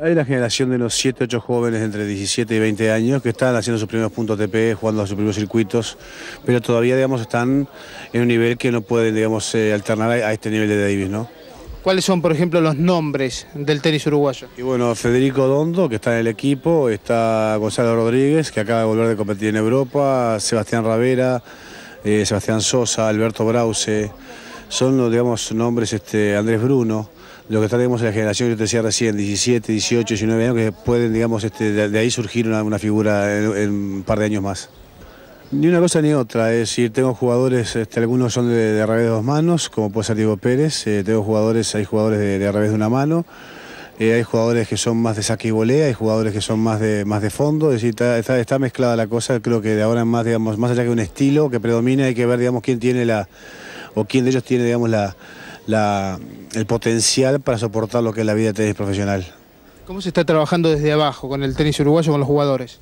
Hay una generación de unos 7, 8 jóvenes entre 17 y 20 años que están haciendo sus primeros puntos TP, jugando a sus primeros circuitos, pero todavía, digamos, están en un nivel que no pueden, digamos, eh, alternar a este nivel de Davis, ¿no? ¿Cuáles son, por ejemplo, los nombres del tenis uruguayo? Y bueno, Federico Dondo, que está en el equipo, está Gonzalo Rodríguez, que acaba de volver de competir en Europa, Sebastián Ravera, eh, Sebastián Sosa, Alberto Brause, son, digamos, nombres, este, Andrés Bruno, lo que tenemos en la generación, yo te decía recién, 17, 18, 19 años, que pueden, digamos, este, de, ahí surgir una, figura en, un par de años más. Ni una cosa ni otra, es decir, tengo jugadores, este, algunos son de, de, revés de dos manos, como puede ser Diego Pérez, eh, tengo jugadores, hay jugadores de, de revés de una mano, eh, hay jugadores que son más de saque y volea, hay jugadores que son más de, más de fondo, es decir, está, está, mezclada la cosa, creo que de ahora en más, digamos, más allá que un estilo que predomina, hay que ver, digamos, quién tiene la, o quién de ellos tiene, digamos, la, el potencial para soportar lo que es la vida de tenis profesional. ¿Cómo se está trabajando desde abajo con el tenis uruguayo, con los jugadores?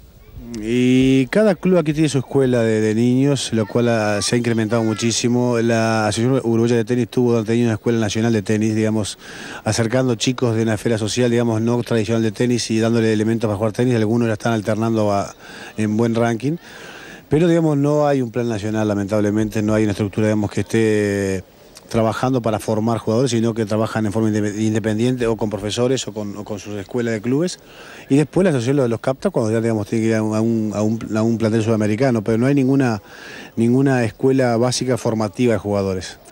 Y cada club aquí tiene su escuela de, niños, lo cual ah, se ha incrementado muchísimo. La Asociación Uruguaya de Tenis tuvo durante años una escuela nacional de tenis, digamos, acercando chicos de una esfera social, digamos, no tradicional de tenis y dándole elementos para jugar tenis. Algunos ya están alternando en buen ranking. Pero, digamos, no hay un plan nacional, lamentablemente, no hay una estructura, digamos, que esté trabajando para formar jugadores, sino que trabajan en forma independiente o con profesores o con, sus escuelas de clubes. Y después la asociación los capta cuando ya digamos, que ir a un, un plantel sudamericano, pero no hay ninguna, ninguna escuela básica formativa de jugadores.